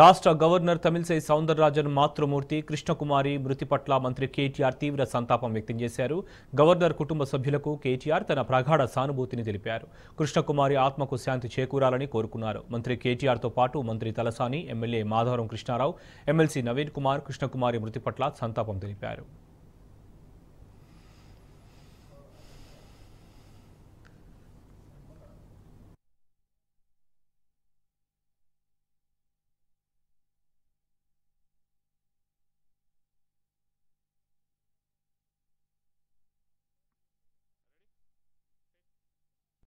రాష్ట్ర గవర్నర్ తమిళసై సౌందరరాజన్ మాతృమూర్తి కృష్ణకుమారి మృతి పట్ల మంత్రి కేటీఆర్ తీవ్ర సంతాపం వ్యక్తం చేశారు గవర్నర్ కుటుంబ సభ్యులకు కేటీఆర్ తన ప్రగాఢ సానుభూతిని తెలిపారు కృష్ణకుమారి ఆత్మకు శాంతి చేకూరాలని కోరుకున్నారు మంత్రి కేటీఆర్తో పాటు మంత్రి తలసాని ఎమ్మెల్యే మాధవరం కృష్ణారావు ఎమ్మెల్సీ నవీన్ కుమార్ కృష్ణకుమారి మృతి పట్ల సంతాపం తెలిపారు